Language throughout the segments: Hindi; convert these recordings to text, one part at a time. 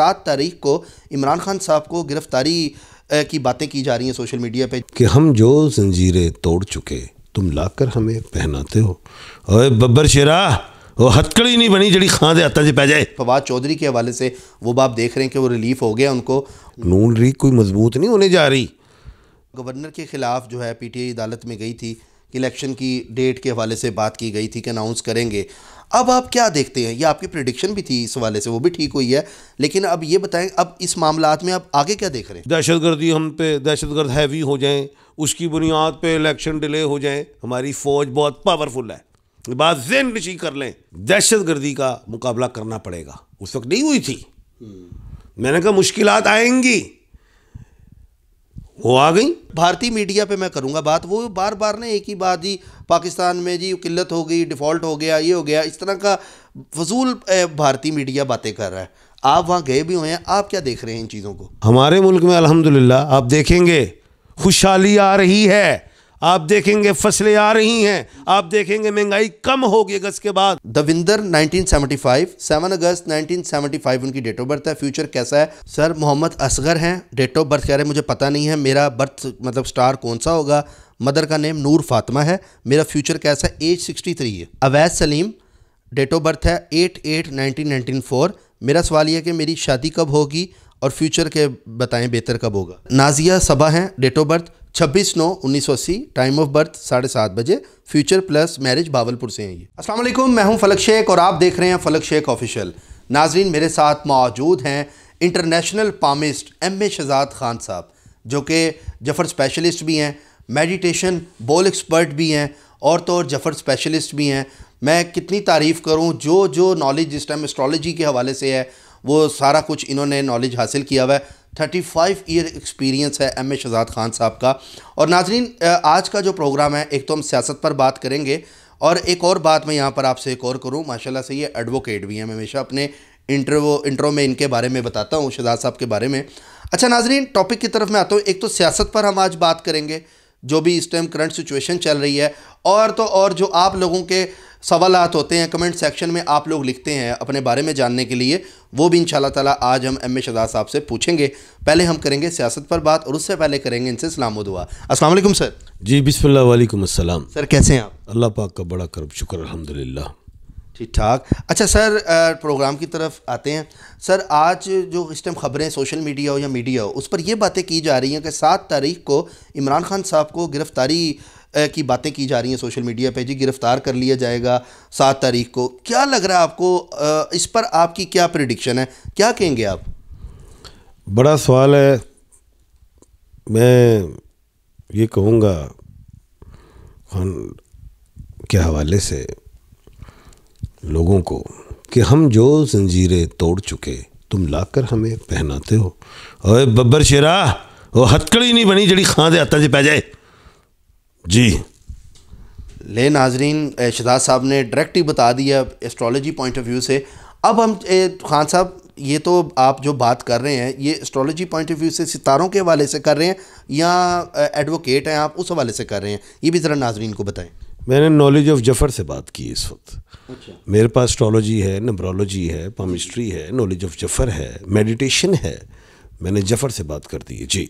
सात तारीख को इमरान खान साहब को गिरफ्तारी की बातें की जा रही हैं सोशल मीडिया पे कि हम जो जंजीरें तोड़ चुके तुम लाकर हमें पहनाते हो ओए बब्बर शेरा वो हथकड़ी नहीं बनी जड़ी खां दे हत्या पै जाए फवाद चौधरी के हवाले से वो बाप देख रहे हैं कि वो रिलीफ हो गया उनको नून लीग कोई मजबूत नहीं होने जा रही गवर्नर के खिलाफ जो है पीटीआई अदालत में गई थी इलेक्शन की डेट के हवाले से बात की गई थी कि अनाउंस करेंगे अब आप क्या देखते हैं ये आपकी प्रिडिक्शन भी थी इस वाले से वो भी ठीक हुई है लेकिन अब ये बताएं अब इस मामला में आप आगे क्या देख रहे हैं दहशतगर्दी हम पे दहशतगर्द हैवी हो जाएं उसकी बुनियाद पे इलेक्शन डिले हो जाएं हमारी फ़ौज बहुत पावरफुल है बात जेन नशी कर लें दहशतगर्दी का मुकाबला करना पड़ेगा उस वक्त नहीं हुई थी हम्म। मैंने कहा मुश्किल आएंगी वो आ गई भारतीय मीडिया पे मैं करूँगा बात वो बार बार ना एक ही बात जी पाकिस्तान में जी किल्लत हो गई डिफ़ॉल्ट हो गया ये हो गया इस तरह का फजूल भारतीय मीडिया बातें कर रहा है आप वहाँ गए भी हुए हैं आप क्या देख रहे हैं इन चीज़ों को हमारे मुल्क में अलहमदिल्ला आप देखेंगे खुशहाली आ रही है आप देखेंगे फसलें आ रही हैं आप देखेंगे महंगाई कम होगी अगस्त के बाद दविंदर 1975 7 अगस्त 1975 उनकी डेट ऑफ बर्थ है फ्यूचर कैसा है सर मोहम्मद असगर हैं डेट ऑफ बर्थ कह रहे मुझे पता नहीं है मेरा बर्थ मतलब स्टार कौन सा होगा मदर का नेम नूर फातिमा है मेरा फ्यूचर कैसा है एज 63 है अवैध सलीम डेट ऑफ बर्थ है eight eight nineteen nineteen four मेरा सवाल यह है कि मेरी शादी कब होगी और फ्यूचर के बताएं बेहतर कब होगा नाजिया सबा हैं डेट ऑफ बर्थ छब्बीस नौ उन्नीस सौ अस्सी टाइम ऑफ बर्थ साढ़े सात बजे फ्यूचर प्लस मैरिज भावलपुर से हैं ये वालेकुम मैं हूं फलक शेख और आप देख रहे हैं फलक शेख ऑफिशियल नाजरीन मेरे साथ मौजूद हैं international palmist M A Shahzad Khan sahab जो कि जफर स्पेशलिस्ट भी हैं मेडिटेशन बोल एक्सपर्ट भी हैं और तो और जफर स्पेशलिस्ट भी हैं मैं कितनी तारीफ़ करूँ जो जो नॉलेज जिस टाइम एस्ट्रोलॉजी के हवाले से है वो सारा कुछ इन्होंने नॉलेज हासिल किया हुआ है थर्टी फाइव ईयर एक्सपीरियंस है एम ए शहजाद खान साहब का और नाजरीन आज का जो प्रोग्राम है एक तो हम सियासत पर बात करेंगे और एक और बात मैं यहाँ पर आपसे एक और करूँ माशाल्लाह से ये एडवोकेट भी हैं मैं हमेशा अपने इंटरव्यो इंटरव में इनके बारे में बताता हूँ शहजाद साहब के बारे में अच्छा नाजरीन टॉपिक की तरफ मैं आता हूँ एक तो सियासत पर हम आज बात करेंगे जो भी इस टाइम करंट सिचुएशन चल रही है और तो और जो आप लोगों के सवाल होते हैं कमेंट सेक्शन में आप लोग लिखते हैं अपने बारे में जानने के लिए वो भी इन ताला आज हम एम ए शहजाद साहब से पूछेंगे पहले हम करेंगे सियासत पर बात और उससे पहले करेंगे इनसे सलाम दुआ अस्सलाम वालेकुम सर जी बिस्मिल्लाह वालेकुम अस्सलाम सर कैसे हैं आप अल्लाह पाक का बड़ा करब शुक्र अल्हम्दुलिल्लाह ठीक ठाक अच्छा सर प्रोग्राम की तरफ आते हैं सर आज जो इस टाइम ख़बरें सोशल मीडिया हो या मीडिया हो उस पर यह बातें की जा रही हैं कि सात तारीख को इमरान खान साहब को गिरफ़्तारी की बातें की जा रही हैं सोशल मीडिया पे जी गिरफ़्तार कर लिया जाएगा सात तारीख को क्या लग रहा है आपको इस पर आपकी क्या प्रडिक्शन है क्या कहेंगे आप बड़ा सवाल है मैं ये कहूँगा क्या के हवाले से लोगों को कि हम जो जंजीरें तोड़ चुके तुम लाकर हमें पहनाते हो ओए बब्बर शेरा वो हथकड़ी नहीं बनी जड़ी खां दे से पै जाए जी ले नाजरीन शहजाद साहब ने डायरेक्ट ही बता दिया एस्ट्रोलॉजी पॉइंट ऑफ व्यू से अब हम खान साहब ये तो आप जो बात कर रहे हैं ये एस्ट्रोलॉजी पॉइंट ऑफ व्यू से सितारों के हवाले से कर रहे हैं या एडवोकेट हैं आप उस हवाले से कर रहे हैं ये भी ज़रा नाजरीन को बताएं मैंने नॉलेज ऑफ जफ़र से बात की इस वक्त अच्छा। मेरे पास एस्ट्रोलॉजी है नम्ब्रोलॉजी है पामिस्ट्री है नॉलेज ऑफ जफ़र है मेडिटेशन है मैंने जफ़र से बात कर दी है जी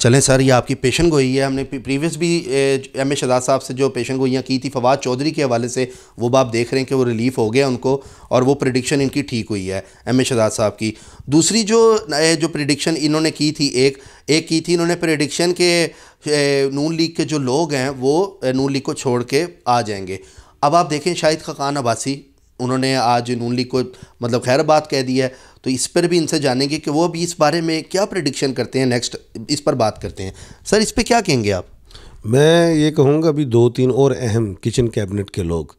चलें सर ये आपकी पेशन गोई है हमने प्रीवियस भी एम ए शहजाद साहब से जो पेशन गोइयाँ की थी फवाद चौधरी के हवाले से वो आप देख रहे हैं कि वो रिलीफ हो गया उनको और वो प्रडिक्शन इनकी ठीक हुई है एम ए शहजाद साहब की दूसरी जो जो प्रडिक्शन इन्होंने की थी एक एक की थी इन्होंने प्रडिक्शन के नून लीग के जो लोग हैं वो नून लीग को छोड़ के आ जाएंगे अब आप देखें शाहिद खान अबासी उन्होंने आज नून लीग को मतलब खैर बात कह दी है तो इस पर भी इनसे जानेंगे कि वो भी इस बारे में क्या प्रडिक्शन करते हैं नेक्स्ट इस पर बात करते हैं सर इस पर क्या कहेंगे आप मैं ये कहूँगा अभी दो तीन और अहम किचन कैबिनेट के लोग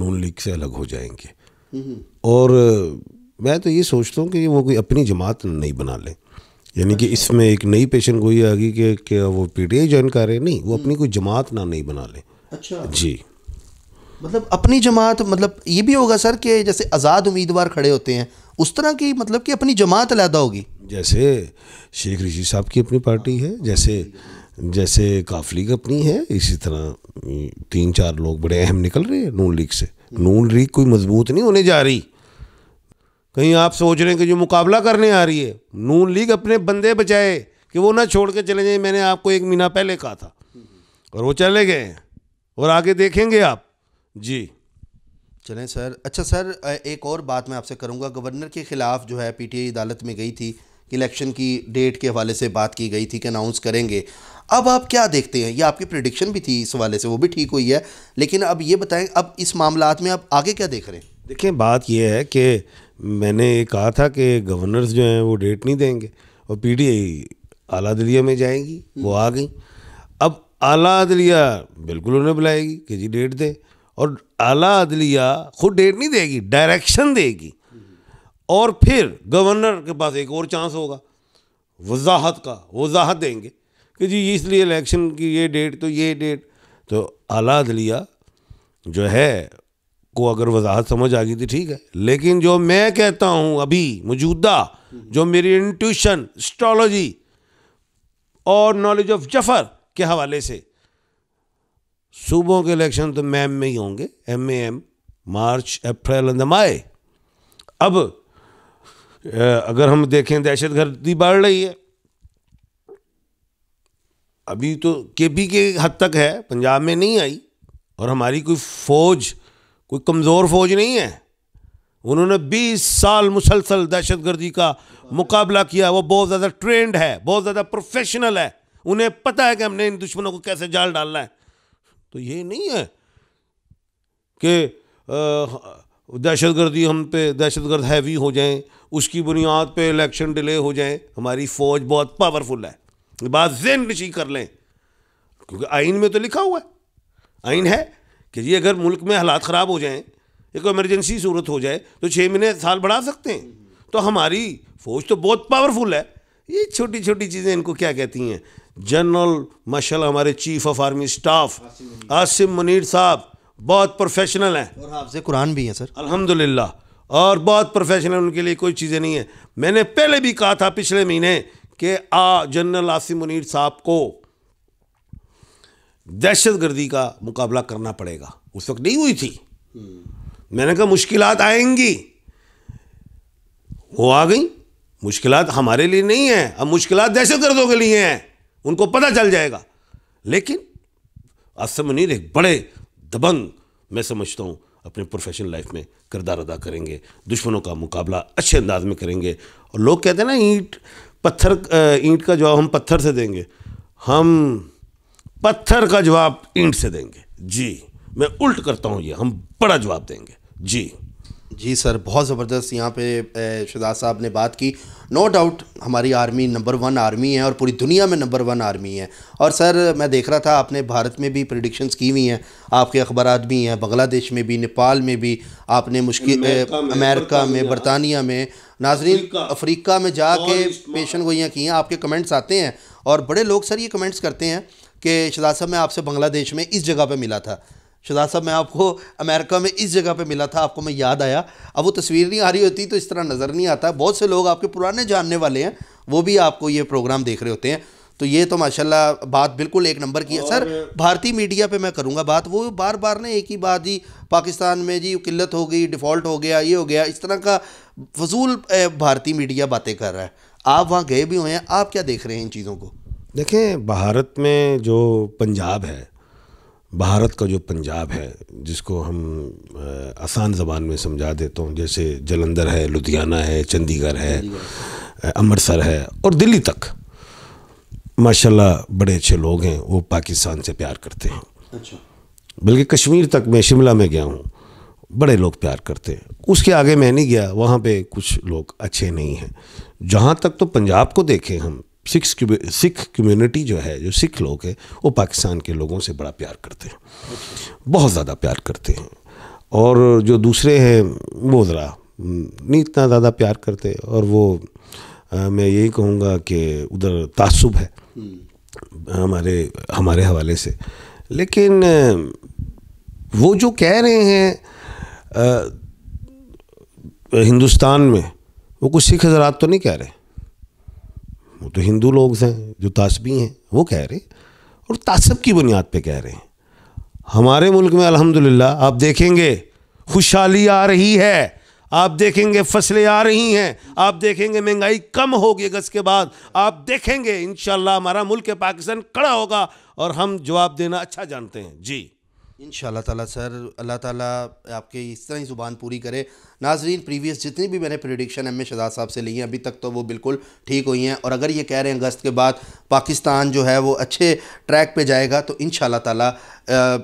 नून लीग से अलग हो जाएंगे हम्म। और मैं तो ये सोचता हूँ कि वो कोई अपनी जमात नहीं बना लें यानी कि अच्छा। इसमें एक नई पेशन गोई आ गई कि क्या वो पी ज्वाइन कर रहे हैं नहीं वो हम्म। अपनी कोई जमात ना नहीं बना लें अच्छा जी मतलब अपनी जमात मतलब ये भी होगा सर कि जैसे आज़ाद उम्मीदवार खड़े होते हैं उस तरह की मतलब कि अपनी जमात अलहदा होगी जैसे शेख ऋषि साहब की अपनी पार्टी है जैसे जैसे काफ लीग अपनी है इसी तरह तीन चार लोग बड़े अहम निकल रहे हैं नून लीग से नून लीग कोई मजबूत नहीं होने जा रही कहीं आप सोच रहे हैं कि जो मुकाबला करने आ रही है नून लीग अपने बंदे बचाए कि वो ना छोड़ के चले जाए मैंने आपको एक महीना पहले कहा था और वो चले गए और आगे देखेंगे आप जी चलें सर अच्छा सर एक और बात मैं आपसे करूंगा गवर्नर के ख़िलाफ़ जो है पीटीआई अदालत में गई थी इलेक्शन की डेट के हवाले से बात की गई थी कि अनाउंस करेंगे अब आप क्या देखते हैं ये आपकी प्रडिक्शन भी थी इस हवाले से वो भी ठीक हुई है लेकिन अब ये बताएं अब इस मामला में आप आगे क्या देख रहे हैं देखिए बात यह है कि मैंने कहा था कि गवर्नर्स जो हैं वो डेट नहीं देंगे और पीटीआई आला दिलिया में जाएंगी वो आ गई अब आला बिल्कुल उन्हें बुलाएगी कि जी डेट दे और आला अदलिया खुद डेट नहीं देगी डायरेक्शन देगी और फिर गवर्नर के पास एक और चांस होगा वजाहत का वजाहत देंगे कि जी इसलिए इलेक्शन की ये डेट तो ये डेट तो आला अदलिया जो है को अगर वजाहत समझ आ गई तो ठीक है लेकिन जो मैं कहता हूँ अभी मौजूदा जो मेरी इंट्यूशन स्ट्रॉलोजी और नॉलेज ऑफ जफर के हवाले से सूबों के इलेक्शन तो मैम में ही होंगे M A M March April and May अब अगर हम देखें दहशत गर्दी बढ़ रही है अभी तो के पी के हद तक है पंजाब में नहीं आई और हमारी कोई फ़ौज कोई कमज़ोर फ़ौज नहीं है उन्होंने 20 साल मुसलसल दहशत गर्दी का मुकाबला किया वो बहुत ज़्यादा ट्रेंड है बहुत ज़्यादा प्रोफेशनल है उन्हें पता है कि हमने इन दुश्मनों को कैसे जाल डालना है तो ये नहीं है कि दहशत गर्दी हम पे दहशत गर्द हैवी हो जाएं उसकी बुनियाद पे इलेक्शन डिले हो जाएं हमारी फ़ौज बहुत पावरफुल है बात जेन नशी कर लें क्योंकि आइन में तो लिखा हुआ है आइन है कि जी अगर मुल्क में हालात ख़राब हो जाएं एक इमरजेंसी सूरत हो जाए तो छः महीने साल बढ़ा सकते हैं तो हमारी फ़ौज तो बहुत पावरफुल है ये छोटी छोटी चीज़ें इनको क्या कहती हैं जनरल माशाल्लाह हमारे chief of army staff Asim Munir साहब बहुत प्रोफेशनल हैं और हाफजे कुरान भी हैं सर अल्हम्दुलिल्लाह और बहुत प्रोफेशनल उनके लिए कोई चीज़ें नहीं है मैंने पहले भी कहा था पिछले महीने कि आ जनरल आसिम मुनीर साहब को दहशत गर्दी का मुकाबला करना पड़ेगा उस वक्त नहीं हुई थी मैंने कहा मुश्किल आएंगी वो आ गई मुश्किल हमारे लिए नहीं है अब मुश्किल दहशत गर्दों के लिए हैं उनको पता चल जाएगा लेकिन असम मुनीर एक बड़े दबंग मैं समझता हूँ अपने प्रोफेशनल लाइफ में किरदार अदा करेंगे दुश्मनों का मुकाबला अच्छे अंदाज में करेंगे और लोग कहते हैं ना ईंट पत्थर ईंट का जवाब हम पत्थर से देंगे हम पत्थर का जवाब ईंट से देंगे जी मैं उल्ट करता हूँ ये हम बड़ा जवाब देंगे जी जी सर बहुत ज़बरदस्त यहाँ पे शदाद साहब ने बात की नो no डाउट हमारी आर्मी नंबर वन आर्मी है और पूरी दुनिया में नंबर वन आर्मी है और सर मैं देख रहा था आपने भारत में भी प्रडिक्शंस की हुई हैं आपके अखबार भी हैं बांग्लादेश में भी नेपाल में भी आपने मुश्किल अमेरिका में बरतानिया में नाजरीन अफ्रीका में जाके पेशन गोइयाँ की हैं आपके कमेंट्स आते हैं और बड़े लोग सर ये कमेंट्स करते हैं कि शदाद साहब मैं आपसे बांग्लादेश में इस जगह पर मिला था शुदा साहब मैं आपको अमेरिका में इस जगह पे मिला था आपको मैं याद आया अब वो तस्वीर नहीं आ रही होती तो इस तरह नज़र नहीं आता बहुत से लोग आपके पुराने जानने वाले हैं वो भी आपको ये प्रोग्राम देख रहे होते हैं तो ये तो माशाल्लाह बात बिल्कुल एक नंबर की है सर भारतीय मीडिया पे मैं करूँगा बात वो बार बार ना एक ही बात जी पाकिस्तान में जी किल्लत हो गई डिफ़ॉल्ट हो गया ये हो गया इस तरह का फजूल भारतीय मीडिया बातें कर रहा है आप वहाँ गए भी हुए हैं आप क्या देख रहे हैं इन चीज़ों को देखें भारत में जो पंजाब है भारत का जो पंजाब है जिसको हम आसान ज़बान में समझा देता हूँ जैसे जलंधर है लुधियाना है चंडीगढ़ है अमृतसर है और दिल्ली तक माशाल्लाह बड़े अच्छे लोग हैं वो पाकिस्तान से प्यार करते हैं अच्छा बल्कि कश्मीर तक मैं शिमला में गया हूँ बड़े लोग प्यार करते हैं उसके आगे मैं नहीं गया वहाँ पे कुछ लोग अच्छे नहीं हैं जहाँ तक तो पंजाब को देखें हम सिख सिख कम्युनिटी जो है जो सिख लोग हैं वो पाकिस्तान के लोगों से बड़ा प्यार करते हैं बहुत ज़्यादा प्यार करते हैं और जो दूसरे हैं वो ज़रा नहीं इतना ज़्यादा प्यार करते और वो आ, मैं यही कहूँगा कि उधर तासुब है हमारे हमारे हवाले से लेकिन वो जो कह रहे हैं हिंदुस्तान में वो कुछ सिख हजरात तो नहीं कह रहे वो तो हिंदू लोग हैं जो तासबी हैं वो कह रहे और तासब की बुनियाद पे कह रहे हैं हमारे मुल्क में अल्हम्दुलिल्लाह आप देखेंगे खुशहाली आ रही है आप देखेंगे फसलें आ रही हैं आप देखेंगे महंगाई कम होगी अगस्त के बाद आप देखेंगे इन हमारा मुल्क पाकिस्तान कड़ा होगा और हम जवाब देना अच्छा जानते हैं जी इन शाह सर अल्लाह ताला आपके इस तरह ही ज़ुबान पूरी करे नाजरीन प्रीवियस जितनी भी मैंने प्रडिक्शन एम ए शजाद साहब से ली हैं अभी तक तो वो बिल्कुल ठीक हुई हैं और अगर ये कह रहे हैं अगस्त के बाद पाकिस्तान जो है वो अच्छे ट्रैक पर जाएगा तो इन ताला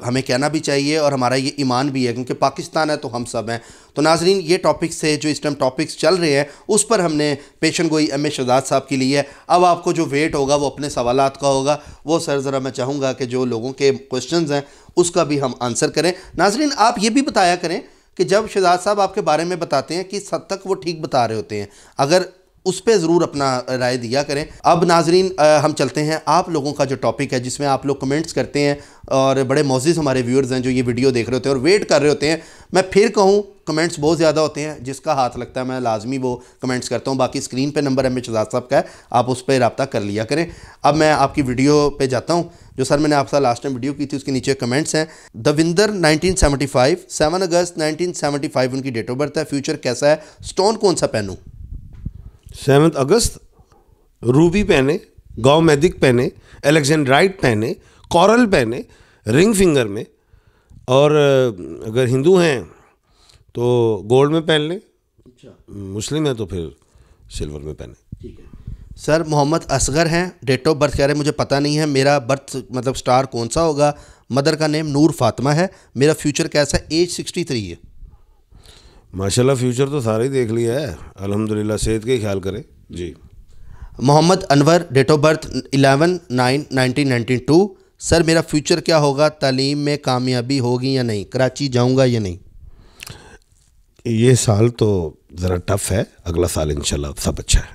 हमें कहना भी चाहिए और हमारा ये ईमान भी है क्योंकि पाकिस्तान है तो हम सब हैं तो नाजरीन ये टॉपिक्स थे जो इस टाइम टॉपिक्स चल रहे हैं उस पर हमने पेशन गोई एम ए शजाद साहब की ली है अब आपको जो वेट होगा वो अपने सवाल का होगा वो सर ज़रा मैं चाहूँगा कि जो लोगों के क्वेश्चन हैं उसका भी हम आंसर करें नाजरीन आप ये भी बताया करें कि जब शहजाद साहब आपके बारे में बताते हैं कि सद तक वो ठीक बता रहे होते हैं अगर उस पर ज़रूर अपना राय दिया करें अब नाजरीन हम चलते हैं आप लोगों का जो टॉपिक है जिसमें आप लोग कमेंट्स करते हैं और बड़े मोजिज़ हमारे व्यूअर्स हैं जो ये वीडियो देख रहे होते हैं और वेट कर रहे होते हैं मैं फिर कहूँ कमेंट्स बहुत ज़्यादा होते हैं जिसका हाथ लगता है मैं लाजमी वो कमेंट्स करता हूँ बाकी स्क्रीन पे नंबर एम एच आज़ाद साहब का है आप उस पर रबता कर लिया करें अब मैं आपकी वीडियो पे जाता हूँ जो सर मैंने आपसे लास्ट टाइम वीडियो की थी उसके नीचे कमेंट्स हैं दविंदर 1975 सेवन अगस्त 1975 उनकी डेट ऑफ बर्थ है फ्यूचर कैसा है स्टोन कौन सा पहनूँ सेवन्थ अगस्त रूबी पहने गाँव मैदिक पहने एलेक्जेंड्राइट पहने कॉरल पहने रिंग फिंगर में और अगर हिंदू हैं तो गोल्ड में पहन लें अच्छा। मुस्लिम है तो फिर सिल्वर में पहने ठीक है सर मोहम्मद असगर हैं डेट ऑफ बर्थ कह रहे हैं मुझे पता नहीं है मेरा बर्थ मतलब स्टार कौन सा होगा मदर का नेम नूर फातिमा है मेरा फ्यूचर कैसा है एज सिक्सटी थ्री है माशाल्लाह फ्यूचर तो सारा ही देख लिया है अल्हम्दुलिल्लाह सेहत का ही ख्याल करें जी Mohammad Anwar date of birth eleven nine nineteen ninety two sir मेरा फ्यूचर क्या होगा तालीम में कामयाबी होगी या नहीं कराची जाऊंगा या नहीं ये साल तो ज़रा टफ है अगला साल इंशाल्लाह सब अच्छा है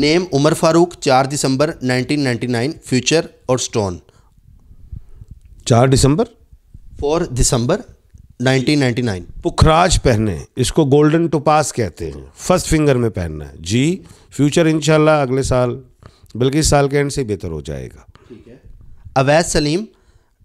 नेम उमर फारूक चार दिसंबर 1999 फ्यूचर और स्टोन चार दिसंबर फोर दिसंबर 1999 पुखराज पहने इसको गोल्डन टोपास कहते हैं फर्स्ट फिंगर में पहनना है जी फ्यूचर इंशाल्लाह अगले साल बल्कि इस साल के एंड से बेहतर हो जाएगा ठीक है अवैध सलीम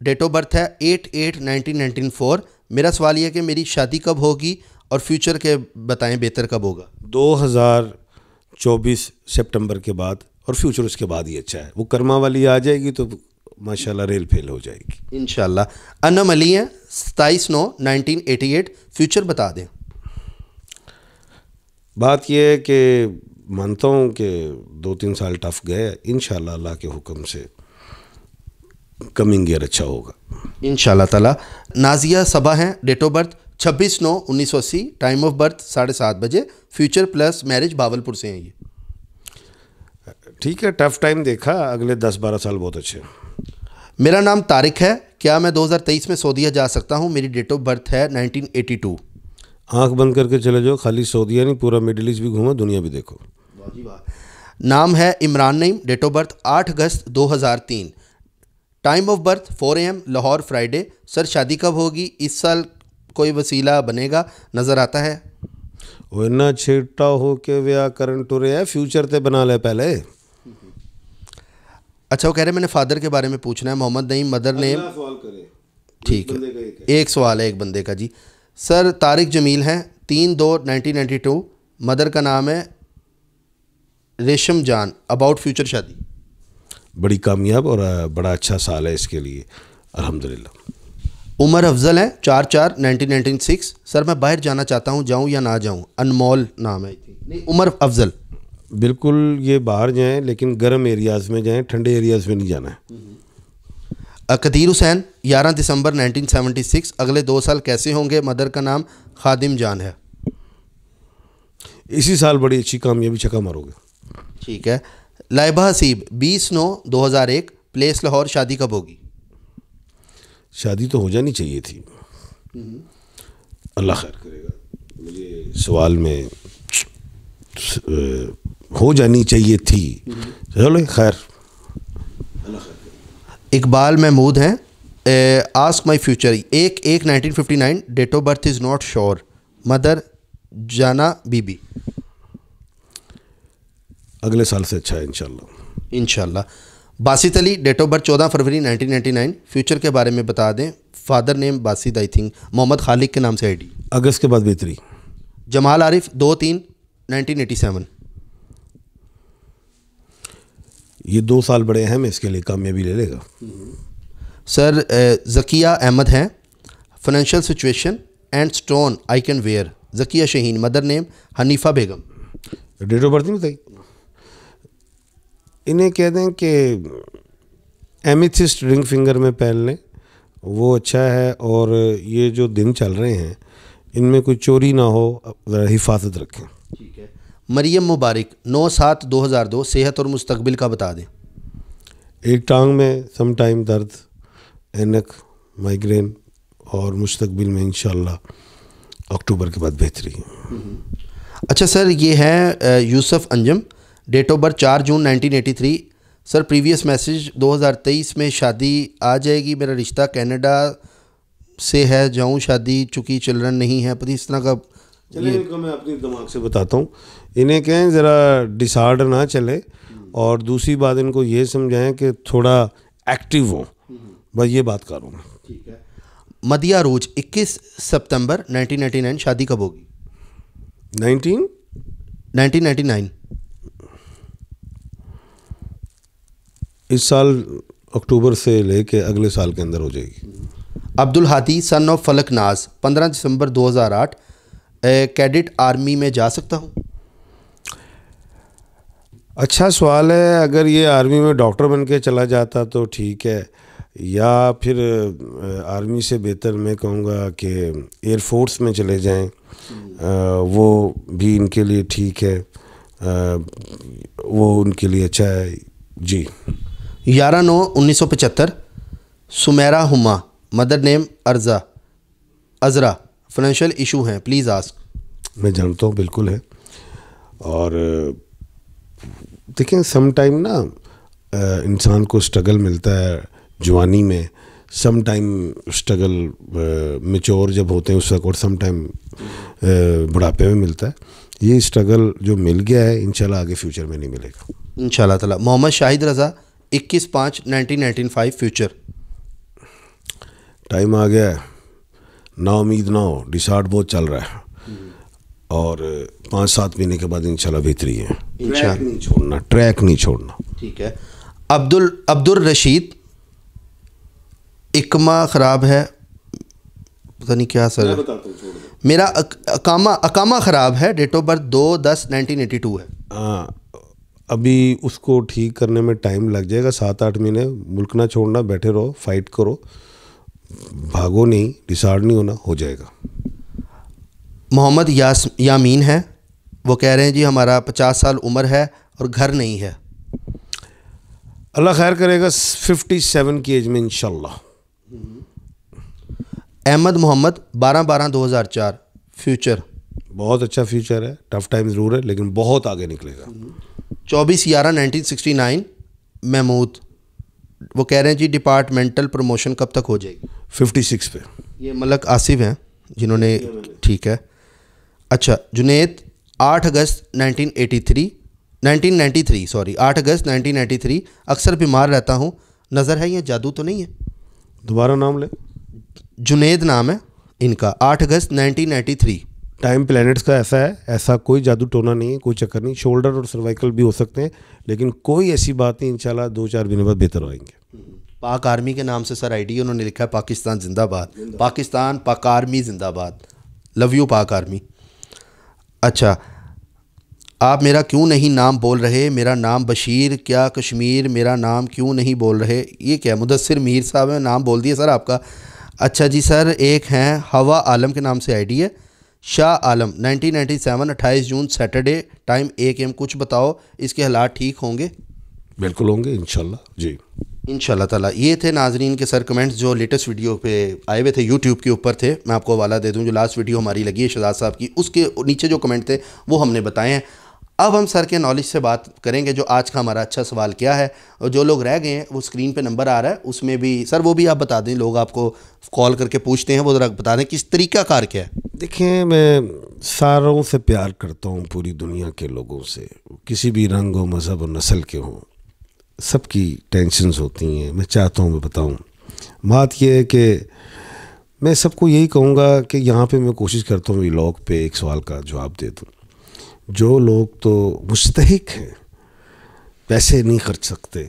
डेट ऑफ बर्थ है eight eight nineteen nineteen four मेरा सवाल यह कि मेरी शादी कब होगी और फ्यूचर के बताएं बेहतर कब होगा 2024 सितंबर के बाद और फ्यूचर उसके बाद ही अच्छा है वो कर्मा वाली आ जाएगी तो माशाल्लाह रेल फेल हो जाएगी इन अनम अली हैं सताईस नौ नाइनटीन एटी एट फ्यूचर बता दें बात यह है कि मानता हूँ कि दो तीन साल टफ गए इन अल्लाह के हुक्म से कमिंग ईयर अच्छा होगा इन ताला नाजिया सबा हैं डेट ऑफ बर्थ छब्बीस नौ उन्नीस सौ अस्सी टाइम ऑफ बर्थ साढ़े सात बजे फ्यूचर प्लस मैरिज बावलपुर से हैं ये ठीक है टफ टाइम देखा अगले दस बारह साल बहुत अच्छे मेरा नाम तारिक है क्या मैं 2023 में सऊदीया जा सकता हूँ मेरी डेट ऑफ बर्थ है 1982 आँख बंद करके चले जाओ खाली सऊदीया नहीं पूरा मिडिल ईस्ट भी घूमो दुनिया भी देखो नाम है Imran Naeem date of birth 8 अगस्त 2003 time of birth 4 AM Lahore Friday sir शादी कब होगी इस साल कोई वसीला बनेगा नज़र आता है ਉਹ ਇੰਨਾ ਛੇਟਾ ਹੋ ਕੇ ਵਿਆਹ ਕਰਨ ਟੁਰਿਆ ਫਿਊਚਰ ਤੇ ਬਣਾ ਲੈ अच्छा वो कह रहे हैं मैंने फादर के बारे में पूछना है मोहम्मद नईम मदर नेम ठीक है एक सवाल है एक बंदे का जी सर तारिक जमील हैं तीन दो नाइनटीन नाइन्टी टू मदर का नाम है रेशम जान अबाउट फ्यूचर शादी बड़ी कामयाब और बड़ा अच्छा साल है इसके लिए अल्हम्दुलिल्लाह उमर अफजल है चार चार नाइनटीन नाइनटीन सिक्स सर मैं बाहर जाना चाहता हूँ जाऊँ या ना जाऊँ अनमोल नाम है नहीं उमर अफजल बिल्कुल ये बाहर जाएं लेकिन गर्म एरियाज़ में जाएं ठंडे एरियाज़ में नहीं जाना है हम्म। कदीर हुसैन 11 दिसंबर 1976 अगले दो साल कैसे होंगे मदर का नाम खादिम जान है इसी साल बड़ी अच्छी कामयाबी छका मारोगे ठीक है लाइबा हसीब 20 नौ 2001 प्लेस लाहौर शादी कब होगी शादी तो हो जानी चाहिए थी हम्म। अल्लाह खैर करेगा मुझे सवाल में हो जानी चाहिए थी चलो खैर इकबाल महमूद हैं आस्क माई फ्यूचर एक एक 1959 date of birth is not sure mother Jana Bibi अगले साल से अच्छा है इनशाला इनशाला Basit Ali date of birth चौदह फरवरी 1999 फ्यूचर के बारे में बता दें father name Basit I think Mohammad Khaliq के नाम से आईडी अगस्त के बाद बेहतरी जमाल आरिफ दो तीन सेवन ये दो साल बड़े हैं मैं इसके लिए कामयाबी ले लेगा सर जकिया अहमद हैं financial situation and stone I can where Zakia Shaheen mother name Hanifa Begum date of birth नहीं बताई इन्हें कह दें कि एमिथिस्ट रिंग फिंगर में पहन लें वो अच्छा है और ये जो दिन चल रहे हैं इनमें कोई चोरी ना हो हिफाजत रखें ठीक है मरियम मुबारक नौ सात दो हज़ार दो सेहत और मुस्तबिल का बता दें एक टांग में समाइम दर्द एनक माइग्रेन और मुस्तबिल में इन अक्टूबर के बाद बेहतरी हम्म। अच्छा सर ये हैं Yousuf Anjum date of birth चार जून 1983 सर प्रीवियस मैसेज 2023 में शादी आ जाएगी मेरा रिश्ता कनाडा से है जाऊं शादी चूँकि चिल्ड्रन नहीं है पर इस तरह का चले इनको मैं अपने दिमाग से बताता हूँ इन्हें कहें ज़रा डिसऑर्डर ना चले और दूसरी बात इनको ये समझाएं कि थोड़ा एक्टिव हो बस ये बात कर रहा हूँ मदिया रोज 21 सितंबर 1999 शादी कब होगी 19 1999 इस साल अक्टूबर से लेके अगले साल के अंदर हो जाएगी अब्दुल हादी सन ऑफ फलक नाज पंद्रह दिसंबर 2008 कैडिट आर्मी में जा सकता हूँ अच्छा सवाल है अगर ये आर्मी में डॉक्टर बन के चला जाता तो ठीक है या फिर आर्मी से बेहतर मैं कहूँगा कि एयरफोर्स में चले जाएं वो भी इनके लिए ठीक है वो उनके लिए अच्छा है जी ग्यारह नौ उन्नीस सौ पचहत्तर सुमेरा हुमा मदर नेम अर्जा अजरा फाइनेंशियल इशू हैं प्लीज़ आज मैं जानता हूँ बिल्कुल है और देखें सम टाइम ना इंसान को स्ट्रगल मिलता है जवानी में सम टाइम स्ट्रगल मेच्योर जब होते हैं उस वक्त और सम टाइम बुढ़ापे में मिलता है ये स्ट्रगल जो मिल गया है इंशाल्लाह आगे फ्यूचर में नहीं मिलेगा इंशाल्लाह ताला मोहम्मद शाहिद रज़ा 21 पाँच 1995 फ्यूचर टाइम आ गया है ना उम्मीद ना हो डिसार्ड बहुत चल रहा है और पाँच सात महीने के बाद इंशाल्लाह बेहतरी है ट्रैक नहीं छोड़ना ट्रैक नहीं छोड़ना ठीक है अब्दुल अब्दुल रशीद इकमा ख़राब है पता नहीं क्या सर मेरा अकामा अकामा ख़राब है डेट ऑफ बर्थ दो दस नाइनटीन एटी टू है हाँ अभी उसको ठीक करने में टाइम लग जाएगा सात आठ महीने मुल्क ना छोड़ना बैठे रहो फाइट करो भागो नहीं डिसार्ड नहीं होना हो जाएगा मोहम्मद यास यामीन है वो कह रहे हैं जी हमारा पचास साल उम्र है और घर नहीं है अल्लाह खैर करेगा फिफ्टी सेवन की एज में इन अहमद मोहम्मद बारह बारह दो हज़ार चार फ्यूचर बहुत अच्छा फ्यूचर है टफ टाइम ज़रूर है लेकिन बहुत आगे निकलेगा चौबीस ग्यारह नाइनटीन सिक्सटी नाइन महमूद वो कह रहे हैं जी डिपार्टमेंटल प्रमोशन कब तक हो जाएगी फिफ्टी सिक्स पे ये मलक आसिफ हैं जिन्होंने ठीक है अच्छा जुनेद आठ अगस्त 1983 1993 सॉरी आठ अगस्त 1993 अक्सर बीमार रहता हूँ नज़र है या जादू तो नहीं है दोबारा नाम ले जुनेद नाम है इनका आठ अगस्त थ्री टाइम प्लैनेट्स का ऐसा है ऐसा कोई जादू टोना नहीं है कोई चक्कर नहीं शोल्डर और सर्वाइकल भी हो सकते हैं लेकिन कोई ऐसी बात नहीं इंशाल्लाह दो चार महीने बाद बेहतर होएंगे पाक आर्मी के नाम से सर आईडी उन्होंने लिखा है पाकिस्तान जिंदाबाद पाकिस्तान पाक आर्मी जिंदाबाद लव यू पाक आर्मी अच्छा आप मेरा क्यों नहीं नाम बोल रहे मेरा नाम बशीर क्या कश्मीर मेरा नाम क्यों नहीं बोल रहे ये क्या मुदसर मीर साहब है नाम बोल दिया सर आपका अच्छा जी सर एक हैं हवा आलम के नाम से आईडी है शाह आलम 1997 28 जून सैटरडे टाइम एक एम कुछ बताओ इसके हालात ठीक होंगे बिल्कुल होंगे इनशाला जी इन ताला ये थे नाजरीन के सर कमेंट्स जो लेटेस्ट वीडियो पे आए हुए थे यूट्यूब के ऊपर थे मैं आपको हवाला दे दूँ जो लास्ट वीडियो हमारी लगी है शहजाद साहब की उसके नीचे जो कमेंट थे वो हमने बताए हैं अब हम सर के नॉलेज से बात करेंगे जो आज का हमारा अच्छा सवाल क्या है और जो लोग रह गए हैं वो स्क्रीन पे नंबर आ रहा है उसमें भी सर वो भी आप बता दें लोग आपको कॉल करके पूछते हैं वो ज़रा बता दें किस तरीका कार क्या है देखिए मैं सारों से प्यार करता हूँ पूरी दुनिया के लोगों से किसी भी रंग हो मज़हब और नस्ल के हों सबकी टेंशनस होती हैं मैं चाहता हूँ मैं बताऊँ बात यह है कि मैं सबको यही कहूँगा कि यहाँ पर मैं कोशिश करता हूँ व्लॉग पे एक सवाल का जवाब दे दूँ जो लोग तो मुस्तक हैं पैसे नहीं खर्च सकते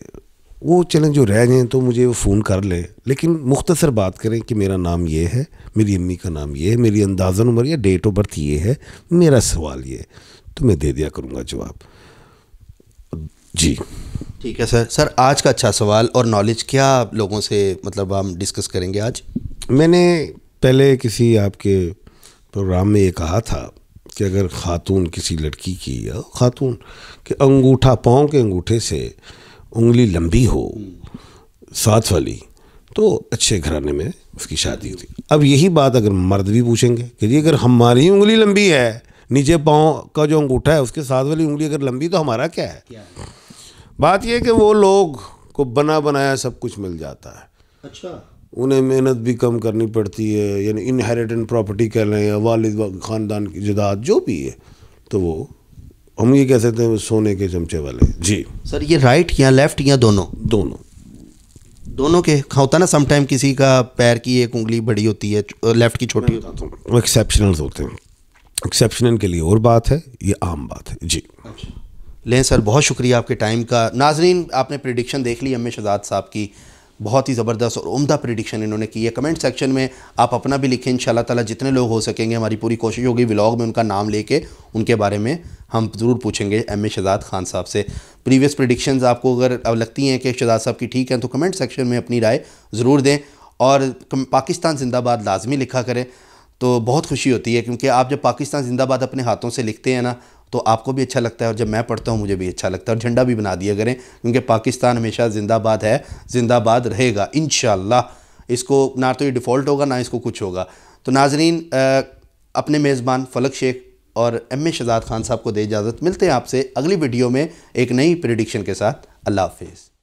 वो चलें जो रह जाएँ तो मुझे वो फ़ोन कर ले लेकिन मुख्तसर बात करें कि मेरा नाम ये है मेरी अम्मी का नाम ये है मेरी अंदाज़न उम्र या डेट ऑफ बर्थ ये है मेरा सवाल ये तो मैं दे दिया करूँगा जवाब जी ठीक है सर सर आज का अच्छा सवाल और नॉलेज क्या लोगों से मतलब हम डिस्कस करेंगे आज मैंने पहले किसी आपके प्रोग्राम में ये कहा था कि अगर खातून किसी लड़की की या खातून के अंगूठा पाँव के अंगूठे से उंगली लंबी हो साथ वाली तो अच्छे घराने में उसकी शादी होती अब यही बात अगर मर्द भी पूछेंगे कि जी अगर हमारी उंगली लंबी है नीचे पाँव का जो अंगूठा है उसके साथ वाली उंगली अगर लंबी तो हमारा क्या है बात यह कि वो लोग को बना बनाया सब कुछ मिल जाता है अच्छा उन्हें मेहनत भी कम करनी पड़ती है यानी इनहेरिटेंट प्रॉपर्टी कह लें या वाल ख़ानदान की जदाद जो भी है तो वो हम ये कह सकते हैं सोने के चमचे वाले जी सर ये राइट या लेफ़्ट या दोनों दोनों दोनों के हाँ, होता ना समटाइम किसी का पैर की एक उंगली बड़ी होती है लेफ़्ट की छोटी होती एक्सेप्शनल होते हैं एक्सेप्शनल के लिए और बात है ये आम बात है जी अच्छा। लें सर बहुत शुक्रिया आपके टाइम का नाजरीन आपने प्रिडिक्शन देख ली हमें शहजाद साहब की बहुत ही ज़बरदस्त और उम्दा प्रिडिक्शन इन्होंने की है कमेंट सेक्शन में आप अपना भी लिखें इन ताला जितने लोग हो सकेंगे हमारी पूरी कोशिश होगी व्लॉग में उनका नाम लेके उनके बारे में हम ज़रूर पूछेंगे एम ए शहजाद खान साहब से प्रीवियस प्रिडिक्शंस आपको अगर अब लगती हैं कि शहजाद साहब की ठीक हैं तो कमेंट सेक्शन में अपनी राय ज़रूर दें और पाकिस्तान जिंदाबाद लाजमी लिखा करें तो बहुत खुशी होती है क्योंकि आप जब पाकिस्तान जिंदाबाद अपने हाथों से लिखते हैं ना तो आपको भी अच्छा लगता है और जब मैं पढ़ता हूँ मुझे भी अच्छा लगता है और झंडा भी बना दिया करें क्योंकि पाकिस्तान हमेशा ज़िंदाबाद है ज़िंदाबाद रहेगा इन इसको ना तो ये डिफ़ॉल्ट होगा ना इसको कुछ होगा तो नाजरीन अपने मेज़बान फलक शेख और एम ए शहजाद खान साहब को दे इजाज़त मिलते हैं आपसे अगली वीडियो में एक नई प्रडिक्शन के साथ अल्लाह हाफिज़